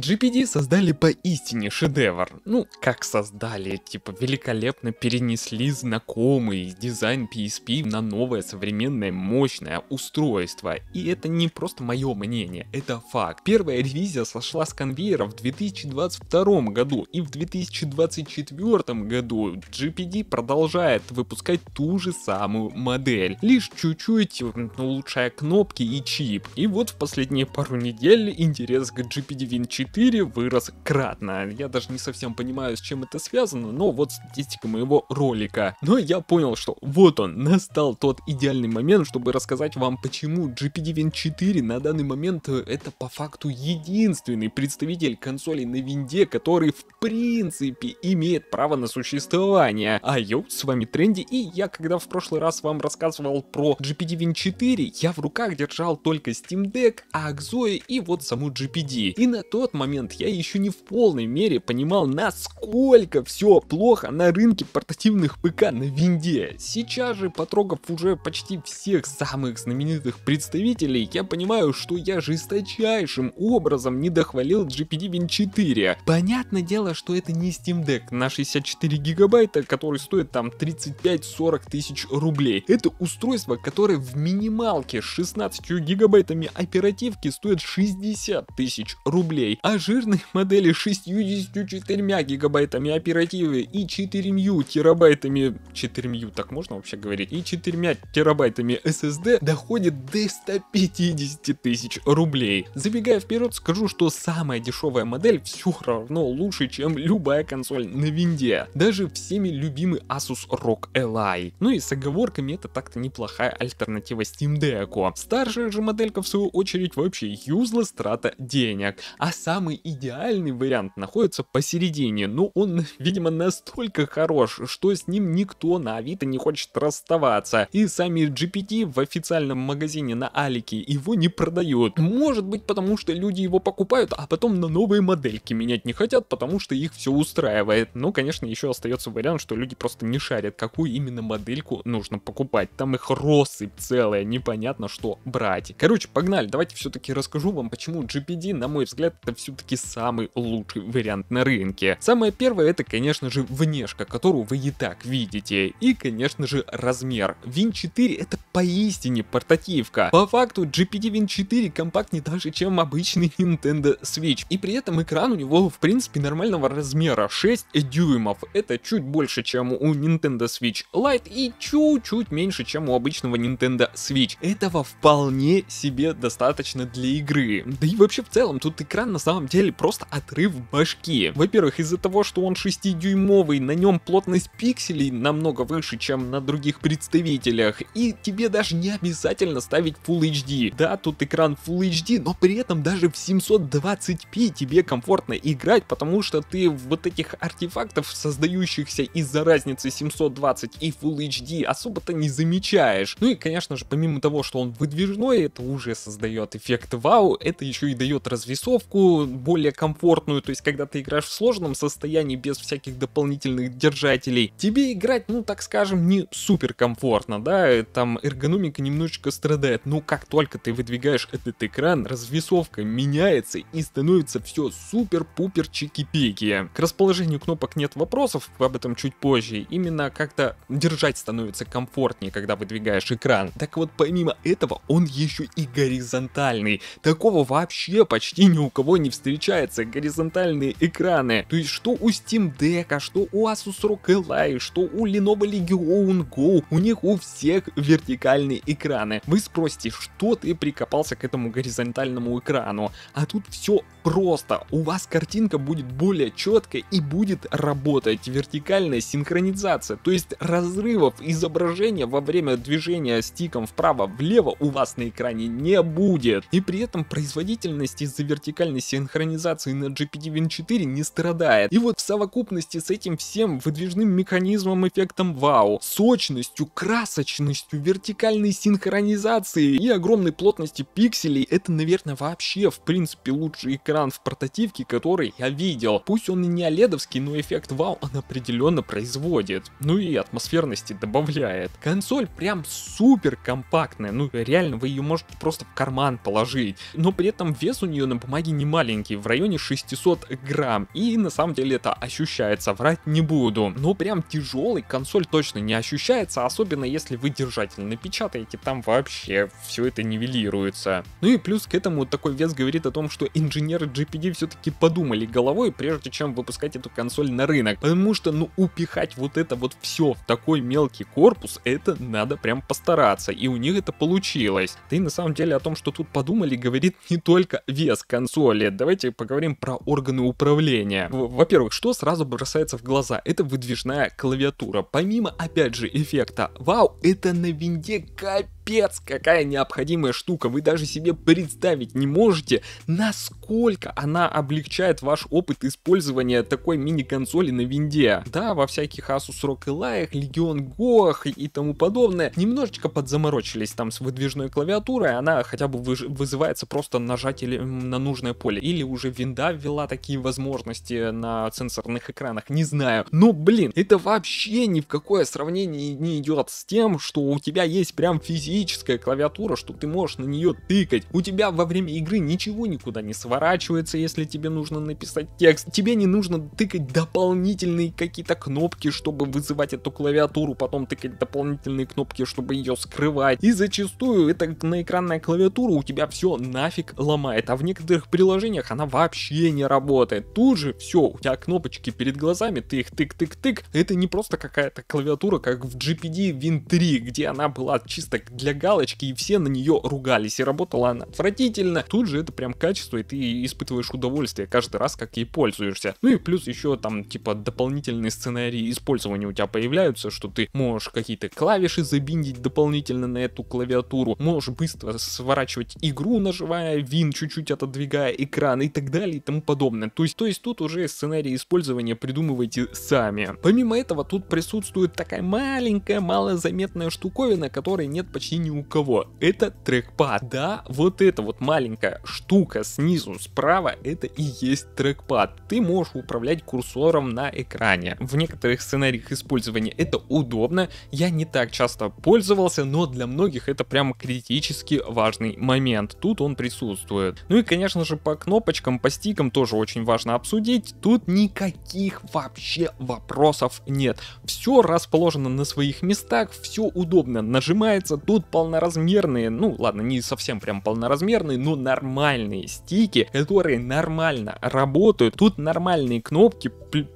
GPD создали поистине шедевр. Ну, как создали, типа великолепно перенесли знакомый дизайн PSP на новое современное мощное устройство. И это не просто мое мнение, это факт. Первая ревизия сошла с конвейера в 2022 году, и в 2024 году GPD продолжает выпускать ту же самую модель, лишь чуть-чуть улучшая кнопки и чип. И вот в последние пару недель интерес к GPD Win 4 4 вырос кратно. Я даже не совсем понимаю, с чем это связано, но вот статистика моего ролика. Но я понял, что вот он, настал тот идеальный момент, чтобы рассказать вам, почему GPD-Win 4 на данный момент э, это по факту единственный представитель консолей на винде, который в принципе имеет право на существование. А йоу, с вами Тренди, и я когда в прошлый раз вам рассказывал про GPD-Win 4, я в руках держал только Steam Deck, Axoe а и вот саму GPD. И на тот момент я еще не в полной мере понимал, насколько все плохо на рынке портативных ПК на винде. Сейчас же, потрогав уже почти всех самых знаменитых представителей, я понимаю, что я жесточайшим образом не дохвалил GPD Win 4. Понятное дело, что это не Steam Deck на 64 гигабайта, который стоит там 35-40 тысяч рублей. Это устройство, которое в минималке с 16 гигабайтами оперативки стоит 60 тысяч рублей а жирной модели 64 гигабайтами оперативы и 4 терабайтами... 4 так можно вообще говорить? И 4 терабайтами SSD доходит до 150 тысяч рублей. Забегая вперед, скажу, что самая дешевая модель все равно лучше, чем любая консоль на винде. Даже всеми любимый Asus ROG Ally. Ну и с оговорками это так-то неплохая альтернатива Steam Deck. Старшая же моделька в свою очередь вообще юзла страта денег. А сам самый идеальный вариант находится посередине, но ну, он, видимо, настолько хорош, что с ним никто на Авито не хочет расставаться. И сами GPT в официальном магазине на Алике его не продают. Может быть потому, что люди его покупают, а потом на новые модельки менять не хотят, потому что их все устраивает. Но, конечно, еще остается вариант, что люди просто не шарят, какую именно модельку нужно покупать. Там их россыпь целая, непонятно что брать. Короче, погнали, давайте все-таки расскажу вам, почему GPD, на мой взгляд, это все-таки самый лучший вариант на рынке. Самое первое это, конечно же, внешка, которую вы и так видите. И, конечно же, размер. Win 4 это поистине портативка. По факту GPT Win 4 компактнее даже, чем обычный Nintendo Switch. И при этом экран у него, в принципе, нормального размера. 6 дюймов. Это чуть больше, чем у Nintendo Switch Lite и чуть-чуть меньше, чем у обычного Nintendo Switch. Этого вполне себе достаточно для игры. Да и вообще в целом, тут экран на самом самом деле просто отрыв башки. Во-первых, из-за того, что он 6-дюймовый, на нем плотность пикселей намного выше, чем на других представителях, и тебе даже не обязательно ставить Full HD. Да, тут экран Full HD, но при этом даже в 720p тебе комфортно играть, потому что ты вот этих артефактов, создающихся из-за разницы 720 и Full HD, особо-то не замечаешь. Ну и, конечно же, помимо того, что он выдвижной, это уже создает эффект вау, это еще и дает развесовку, более комфортную, то есть когда ты играешь в сложном состоянии без всяких дополнительных держателей, тебе играть, ну так скажем, не супер комфортно, да, э, там эргономика немножечко страдает, но как только ты выдвигаешь этот экран, развесовка меняется и становится все супер-пупер чики-пики. К расположению кнопок нет вопросов, об этом чуть позже, именно как-то держать становится комфортнее, когда выдвигаешь экран. Так вот, помимо этого, он еще и горизонтальный. Такого вообще почти ни у кого не встречается, горизонтальные экраны. То есть что у Steam Deck, а что у Asus ROG Ally, что у Lenovo Legion Go, у них у всех вертикальные экраны. Вы спросите, что ты прикопался к этому горизонтальному экрану? А тут все просто. У вас картинка будет более четкой и будет работать вертикальная синхронизация. То есть разрывов изображения во время движения стиком вправо-влево у вас на экране не будет. И при этом производительность из-за вертикальной синхронизации на GPT-Win4 не страдает. И вот в совокупности с этим всем выдвижным механизмом эффектом вау, сочностью, красочностью, вертикальной синхронизации и огромной плотности пикселей, это, наверное, вообще в принципе лучшие экран в портативке, который я видел. Пусть он и не оледовский, но эффект вау он определенно производит. Ну и атмосферности добавляет. Консоль прям супер компактная, ну реально вы ее можете просто в карман положить. Но при этом вес у нее на бумаге не маленький, в районе 600 грамм. И на самом деле это ощущается, врать не буду. Но прям тяжелый консоль точно не ощущается, особенно если вы держатель напечатаете, там вообще все это нивелируется. Ну и плюс к этому такой вес говорит о том, что инженер инженеры GPD все-таки подумали головой, прежде чем выпускать эту консоль на рынок. Потому что, ну, упихать вот это вот все в такой мелкий корпус, это надо прям постараться. И у них это получилось. Да и на самом деле о том, что тут подумали, говорит не только вес консоли. Давайте поговорим про органы управления. Во-первых, что сразу бросается в глаза? Это выдвижная клавиатура. Помимо, опять же, эффекта «Вау, это на винде капец!» Капец, какая необходимая штука, вы даже себе представить не можете, насколько она облегчает ваш опыт использования такой мини-консоли на винде. Да, во всяких Asus ROG Ally, Legion Go и тому подобное, немножечко подзаморочились там с выдвижной клавиатурой, она хотя бы вызывается просто нажатием на нужное поле. Или уже винда ввела такие возможности на сенсорных экранах, не знаю. Но, блин, это вообще ни в какое сравнение не идет с тем, что у тебя есть прям физи магическая клавиатура, что ты можешь на нее тыкать. У тебя во время игры ничего никуда не сворачивается, если тебе нужно написать текст. Тебе не нужно тыкать дополнительные какие-то кнопки, чтобы вызывать эту клавиатуру, потом тыкать дополнительные кнопки, чтобы ее скрывать. И зачастую эта наэкранная клавиатура у тебя все нафиг ломает, а в некоторых приложениях она вообще не работает. Тут же все, у тебя кнопочки перед глазами, ты их тык-тык-тык. Это не просто какая-то клавиатура, как в GPD Win 3, где она была чисто для галочки, и все на нее ругались, и работала она отвратительно. Тут же это прям качество, и ты испытываешь удовольствие каждый раз, как ей пользуешься. Ну и плюс еще там, типа, дополнительные сценарии использования у тебя появляются, что ты можешь какие-то клавиши забиндить дополнительно на эту клавиатуру, можешь быстро сворачивать игру, нажимая вин, чуть-чуть отодвигая экран и так далее и тому подобное. То есть, то есть тут уже сценарий использования придумывайте сами. Помимо этого, тут присутствует такая маленькая, малозаметная штуковина, которой нет почти почти ни у кого. Это трекпад. Да, вот эта вот маленькая штука снизу справа, это и есть трекпад. Ты можешь управлять курсором на экране. В некоторых сценариях использования это удобно. Я не так часто пользовался, но для многих это прямо критически важный момент. Тут он присутствует. Ну и, конечно же, по кнопочкам, по стикам тоже очень важно обсудить. Тут никаких вообще вопросов нет. Все расположено на своих местах, все удобно нажимается, тут будут полноразмерные, ну ладно, не совсем прям полноразмерные, но нормальные стики, которые нормально работают. Тут нормальные кнопки,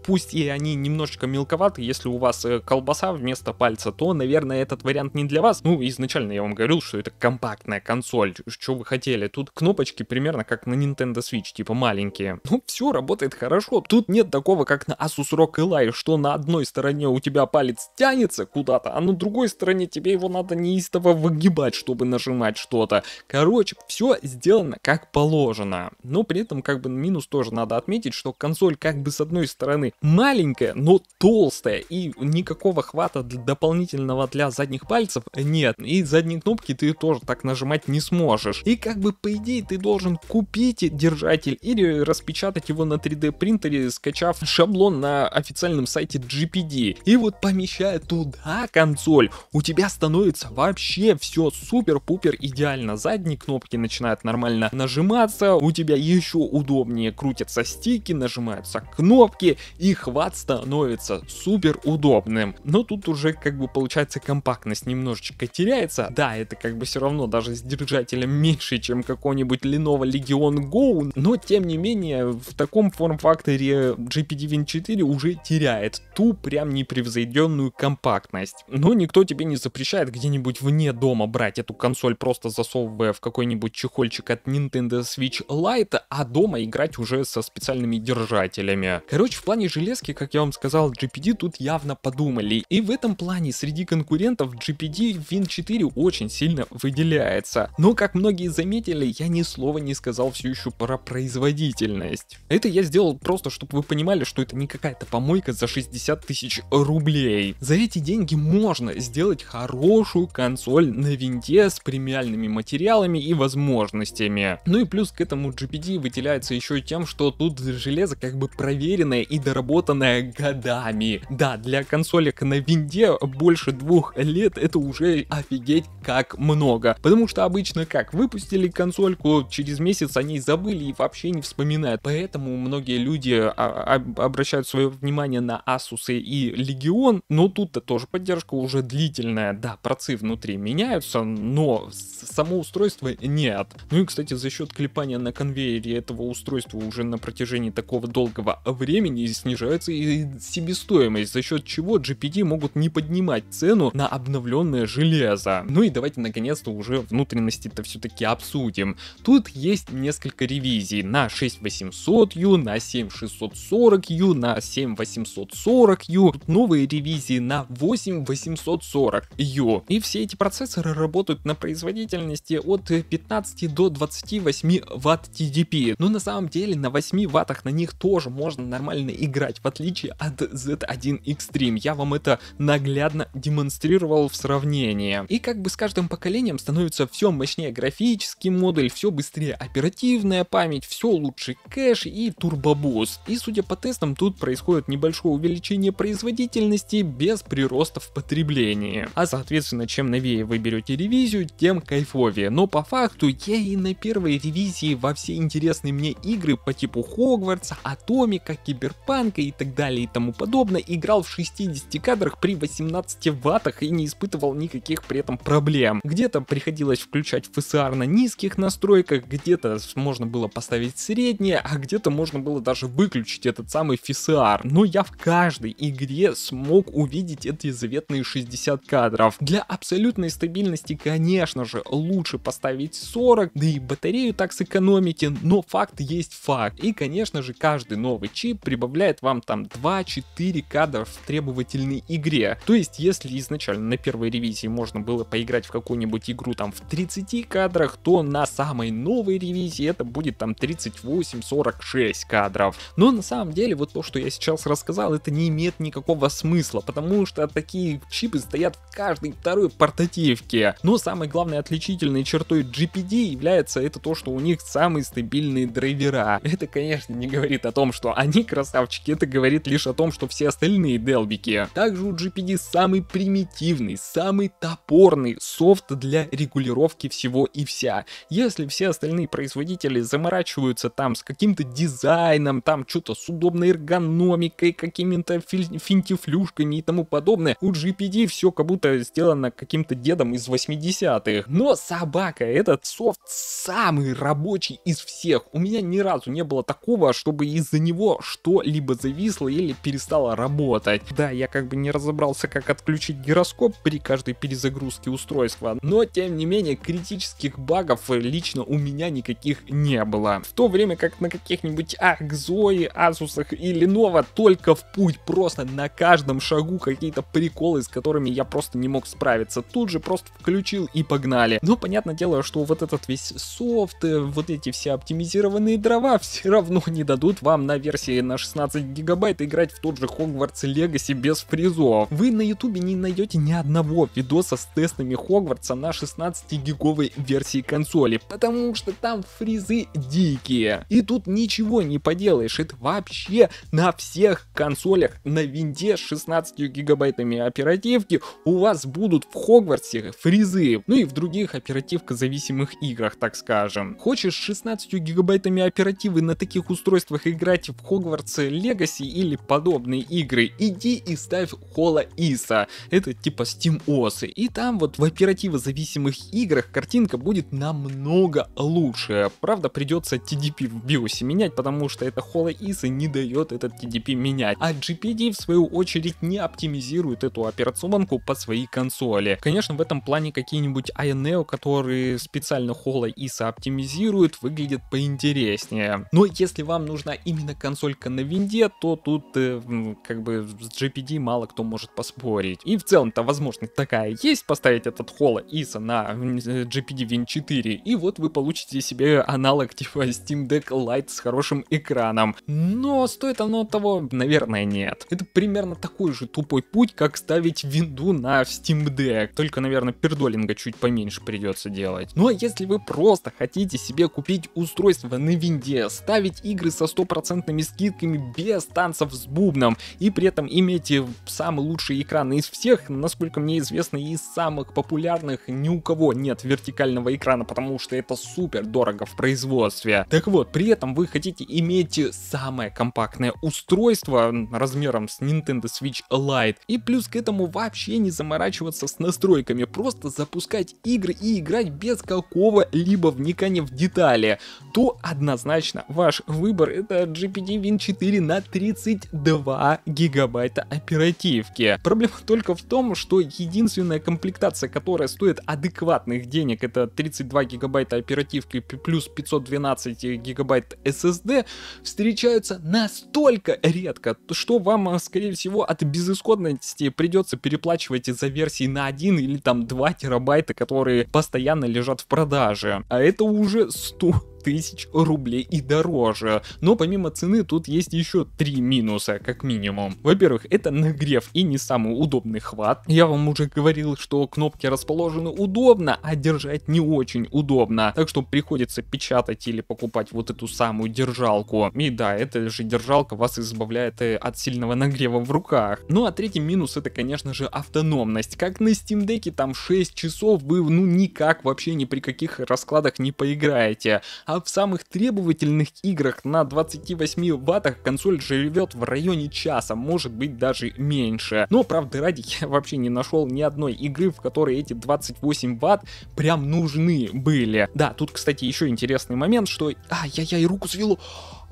пусть и они немножечко мелковаты, если у вас э, колбаса вместо пальца, то, наверное, этот вариант не для вас. Ну, изначально я вам говорил, что это компактная консоль, что вы хотели. Тут кнопочки примерно как на Nintendo Switch, типа маленькие. Ну, все работает хорошо. Тут нет такого, как на Asus ROG Ally, что на одной стороне у тебя палец тянется куда-то, а на другой стороне тебе его надо неистово выгибать, чтобы нажимать что-то. Короче, все сделано как положено. Но при этом как бы минус тоже надо отметить, что консоль как бы с одной стороны маленькая, но толстая и никакого хвата для дополнительного для задних пальцев нет. И задние кнопки ты тоже так нажимать не сможешь. И как бы по идее ты должен купить держатель или распечатать его на 3D принтере, скачав шаблон на официальном сайте GPD. И вот помещая туда консоль, у тебя становится вообще тебе все супер-пупер идеально. Задние кнопки начинают нормально нажиматься, у тебя еще удобнее крутятся стики, нажимаются кнопки, и хват становится супер удобным. Но тут уже как бы получается компактность немножечко теряется. Да, это как бы все равно даже с держателем меньше, чем какой-нибудь Lenovo Legion Go, но тем не менее в таком форм-факторе GPD-Win4 уже теряет ту прям непревзойденную компактность. Но никто тебе не запрещает где-нибудь вне дома брать эту консоль, просто засовывая в какой-нибудь чехольчик от Nintendo Switch Lite, а дома играть уже со специальными держателями. Короче, в плане железки, как я вам сказал, GPD тут явно подумали. И в этом плане среди конкурентов GPD Win 4 очень сильно выделяется. Но, как многие заметили, я ни слова не сказал все еще про производительность. Это я сделал просто, чтобы вы понимали, что это не какая-то помойка за 60 тысяч рублей. За эти деньги можно сделать хорошую консоль консоль на винде с премиальными материалами и возможностями. Ну и плюс к этому GPD выделяется еще тем, что тут железо как бы проверенное и доработанное годами. Да, для консолек на винде больше двух лет это уже офигеть как много. Потому что обычно как выпустили консольку, через месяц о ней забыли и вообще не вспоминают. Поэтому многие люди а, обращают свое внимание на Asus и Legion, но тут-то тоже поддержка уже длительная. Да, процы внутри меня меняются, но само устройство нет. Ну и, кстати, за счет клепания на конвейере этого устройства уже на протяжении такого долгого времени снижается и себестоимость, за счет чего GPD могут не поднимать цену на обновленное железо. Ну и давайте наконец-то уже внутренности-то все-таки обсудим. Тут есть несколько ревизий на 6800U, на 7640U, на 7840U, новые ревизии на 8840U. И все эти процессы процессоры работают на производительности от 15 э, до 28 ватт TDP. Но ну, на самом деле на 8 ваттах на них тоже можно нормально играть, в отличие от Z1 Extreme. Я вам это наглядно демонстрировал в сравнении. И как бы с каждым поколением становится все мощнее графический модуль, все быстрее оперативная память, все лучше кэш и турбобус. И судя по тестам, тут происходит небольшое увеличение производительности без прироста в потреблении. А соответственно, чем новее сложнее вы берете ревизию, тем кайфовее. Но по факту я и на первой ревизии во все интересные мне игры по типу Хогвартса, Атомика, Киберпанка и так далее и тому подобное играл в 60 кадрах при 18 ваттах и не испытывал никаких при этом проблем. Где-то приходилось включать FSR на низких настройках, где-то можно было поставить среднее, а где-то можно было даже выключить этот самый FSR. Но я в каждой игре смог увидеть эти заветные 60 кадров. Для абсолютной стабильности, конечно же, лучше поставить 40, да и батарею так сэкономите, но факт есть факт. И, конечно же, каждый новый чип прибавляет вам там 2-4 кадров в требовательной игре. То есть, если изначально на первой ревизии можно было поиграть в какую-нибудь игру там в 30 кадрах, то на самой новой ревизии это будет там 38-46 кадров. Но на самом деле вот то, что я сейчас рассказал, это не имеет никакого смысла, потому что такие чипы стоят в каждой второй портативе. Макеевке. Но самой главной отличительной чертой GPD является это то, что у них самые стабильные драйвера. Это, конечно, не говорит о том, что они красавчики, это говорит лишь о том, что все остальные делбики. Также у GPD самый примитивный, самый топорный софт для регулировки всего и вся. Если все остальные производители заморачиваются там с каким-то дизайном, там что-то с удобной эргономикой, какими-то финтифлюшками и тому подобное, у GPD все как будто сделано каким-то детским дедом из 80-х. Но собака, этот софт самый рабочий из всех. У меня ни разу не было такого, чтобы из-за него что-либо зависло или перестало работать. Да, я как бы не разобрался, как отключить гироскоп при каждой перезагрузке устройства, но тем не менее критических багов лично у меня никаких не было. В то время как на каких-нибудь Акзои, азусах или нова только в путь, просто на каждом шагу какие-то приколы, с которыми я просто не мог справиться. Тут же просто включил и погнали. Но ну, понятное дело, что вот этот весь софт, э, вот эти все оптимизированные дрова все равно не дадут вам на версии на 16 гигабайт играть в тот же Хогвартс Легаси без призов. Вы на ютубе не найдете ни одного видоса с тестами Хогвартса на 16-гиговой версии консоли, потому что там фризы дикие. И тут ничего не поделаешь, это вообще на всех консолях на винде с 16 гигабайтами оперативки у вас будут в Хогвартсе всех фризы, ну и в других оперативко-зависимых играх, так скажем. Хочешь 16 гигабайтами оперативы на таких устройствах играть в Хогвартс Legacy или подобные игры, иди и ставь Холла Иса, это типа Steam OS, и там вот в зависимых играх картинка будет намного лучше, правда придется TDP в биосе менять, потому что это Холла Иса не дает этот TDP менять, а GPD в свою очередь не оптимизирует эту операционку под свои консоли. Конечно в этом плане какие-нибудь INEO, которые специально холо ISA оптимизируют, выглядят поинтереснее. Но если вам нужна именно консолька на винде, то тут э, как бы с GPD мало кто может поспорить. И в целом-то возможность такая есть, поставить этот холо ISA на GPD Win 4, и вот вы получите себе аналог типа Steam Deck Lite с хорошим экраном. Но стоит оно того, наверное, нет. Это примерно такой же тупой путь, как ставить винду на Steam Deck, только наверное, пердолинга чуть поменьше придется делать. Ну а если вы просто хотите себе купить устройство на винде, ставить игры со стопроцентными скидками без танцев с бубном и при этом иметь самый лучший экран из всех, насколько мне известно, из самых популярных ни у кого нет вертикального экрана, потому что это супер дорого в производстве. Так вот, при этом вы хотите иметь самое компактное устройство размером с Nintendo Switch Lite и плюс к этому вообще не заморачиваться с настройками настройками, просто запускать игры и играть без какого-либо вникания в детали, то однозначно ваш выбор это GPT Win4 на 32 гигабайта оперативки. Проблема только в том, что единственная комплектация, которая стоит адекватных денег, это 32 гигабайта оперативки плюс 512 гигабайт SSD, встречаются настолько редко, что вам, скорее всего, от безысходности придется переплачивать за версии на 1 или там 2 терабайта, которые постоянно лежат в продаже. А это уже 100 тысяч рублей и дороже. Но помимо цены тут есть еще три минуса, как минимум. Во-первых, это нагрев и не самый удобный хват. Я вам уже говорил, что кнопки расположены удобно, а держать не очень удобно. Так что приходится печатать или покупать вот эту самую держалку. И да, эта же держалка вас избавляет э, от сильного нагрева в руках. Ну а третий минус это, конечно же, автономность. Как на Steam Deck там 6 часов вы ну никак вообще ни при каких раскладах не поиграете. А а в самых требовательных играх на 28 ваттах консоль живет в районе часа, может быть даже меньше. Но правда ради я вообще не нашел ни одной игры, в которой эти 28 ватт прям нужны были. Да, тут, кстати, еще интересный момент, что... А, я-я, и руку свело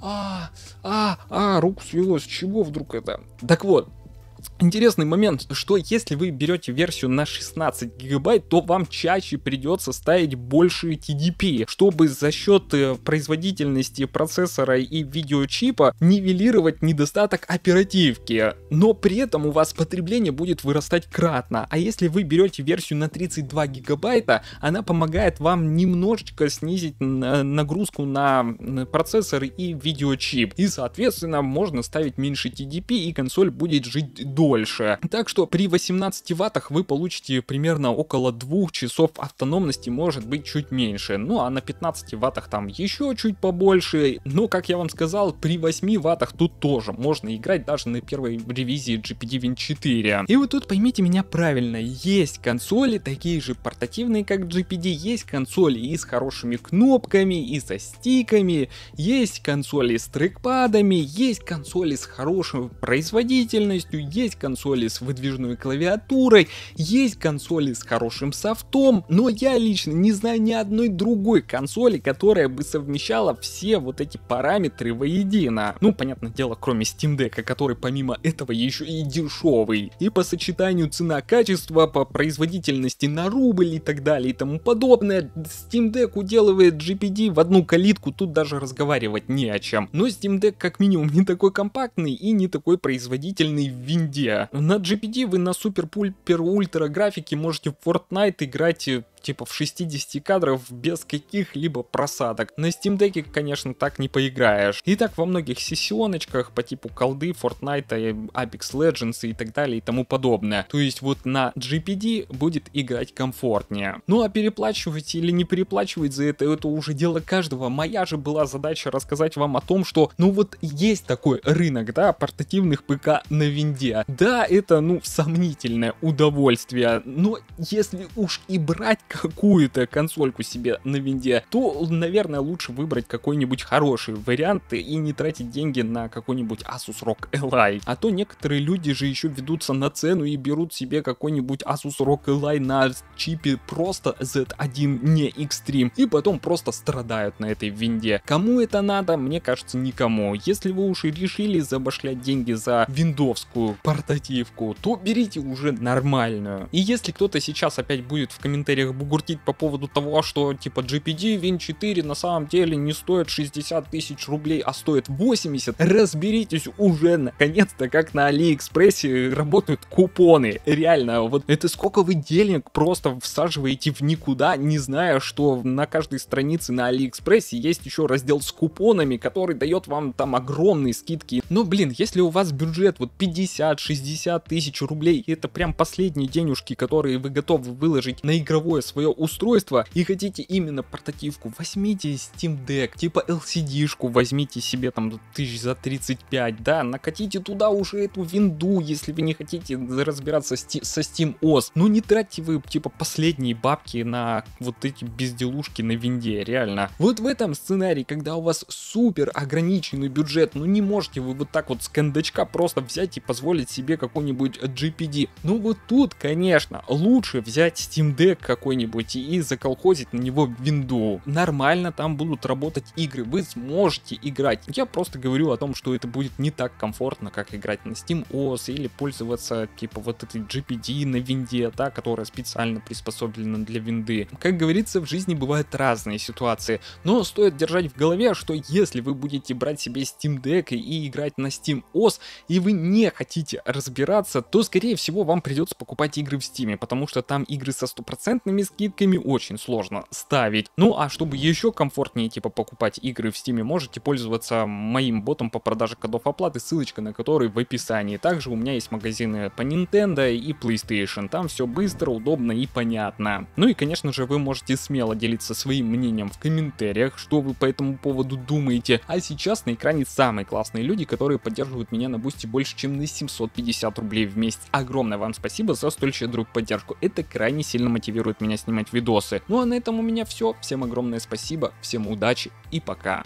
а, а, а, руку свело, с чего вдруг это? Так вот, Интересный момент, что если вы берете версию на 16 гигабайт, то вам чаще придется ставить больше TDP, чтобы за счет э, производительности процессора и видеочипа нивелировать недостаток оперативки, но при этом у вас потребление будет вырастать кратно, а если вы берете версию на 32 гигабайта, она помогает вам немножечко снизить нагрузку на процессор и видеочип, и соответственно можно ставить меньше TDP и консоль будет жить дольше. Так что при 18 ваттах вы получите примерно около 2 часов автономности, может быть чуть меньше. Ну а на 15 ваттах там еще чуть побольше. Но как я вам сказал, при 8 ваттах тут тоже можно играть даже на первой ревизии GPD-Win4. И вот тут поймите меня правильно, есть консоли такие же портативные как GPD, есть консоли и с хорошими кнопками, и со стиками, есть консоли с трекпадами, есть консоли с хорошей производительностью, есть есть консоли с выдвижной клавиатурой, есть консоли с хорошим софтом, но я лично не знаю ни одной другой консоли, которая бы совмещала все вот эти параметры воедино. Ну, понятное дело, кроме Steam Deck, который помимо этого еще и дешевый. И по сочетанию цена-качество, по производительности на рубль и так далее и тому подобное, Steam Deck уделывает GPD в одну калитку, тут даже разговаривать не о чем. Но Steam Deck как минимум не такой компактный и не такой производительный в Windows GPD. На GPD вы на супер-пульпер-ультра графике можете в Fortnite играть э, типа в 60 кадров без каких-либо просадок. На Steam Deck, конечно, так не поиграешь. И так во многих сессионочках по типу колды, Fortnite, э, Apex Legends и так далее и тому подобное. То есть вот на GPD будет играть комфортнее. Ну а переплачивать или не переплачивать за это, это уже дело каждого. Моя же была задача рассказать вам о том, что ну вот есть такой рынок, да, портативных ПК на винде. Да, это ну сомнительное удовольствие, но если уж и брать какую-то консольку себе на винде, то, наверное, лучше выбрать какой-нибудь хороший вариант и не тратить деньги на какой-нибудь Asus ROG Ally. А то некоторые люди же еще ведутся на цену и берут себе какой-нибудь Asus ROG Ally на чипе просто Z1 не Extreme и потом просто страдают на этой винде. Кому это надо, мне кажется, никому. Если вы уж и решили забашлять деньги за виндовскую портативку, то берите уже нормальную. И если кто-то сейчас опять будет в комментариях бугуртить по поводу того, что типа GPD Win4 на самом деле не стоит 60 тысяч рублей, а стоит 80, разберитесь уже наконец-то, как на Алиэкспрессе работают купоны. Реально, вот это сколько вы денег просто всаживаете в никуда, не зная, что на каждой странице на Алиэкспрессе есть еще раздел с купонами, который дает вам там огромные скидки. Но, блин, если у вас бюджет вот 50-60 тысяч рублей, это прям последние денежки, которые вы готовы выложить на игровое свое устройство и хотите именно портативку, возьмите Steam Deck, типа LCD-шку, возьмите себе там тысяч за 35, да, накатите туда уже эту винду, если вы не хотите разбираться со Steam OS. Ну не тратьте вы типа последние бабки на вот эти безделушки на винде, реально. Вот в этом сценарии, когда у вас супер ограниченный бюджет, ну не можете вы вот так вот с кондачка просто взять и позволить себе какой-нибудь GPD. Ну вот тут, конечно, лучше взять Steam Deck какой-нибудь что-нибудь и заколхозить на него винду. Нормально там будут работать игры, вы сможете играть. Я просто говорю о том, что это будет не так комфортно, как играть на Steam OS или пользоваться типа вот этой GPD на винде, та, которая специально приспособлена для винды. Как говорится, в жизни бывают разные ситуации, но стоит держать в голове, что если вы будете брать себе Steam Deck и играть на Steam OS, и вы не хотите разбираться, то скорее всего вам придется покупать игры в Steam, потому что там игры со стопроцентными скидками очень сложно ставить. Ну а чтобы еще комфортнее типа покупать игры в Steam, можете пользоваться моим ботом по продаже кодов оплаты, ссылочка на который в описании. Также у меня есть магазины по Nintendo и PlayStation, там все быстро, удобно и понятно. Ну и конечно же вы можете смело делиться своим мнением в комментариях, что вы по этому поводу думаете. А сейчас на экране самые классные люди, которые поддерживают меня на бусте больше чем на 750 рублей в месяц. Огромное вам спасибо за столь щедрую поддержку, это крайне сильно мотивирует меня желание снимать видосы. Ну а на этом у меня все. Всем огромное спасибо, всем удачи и пока.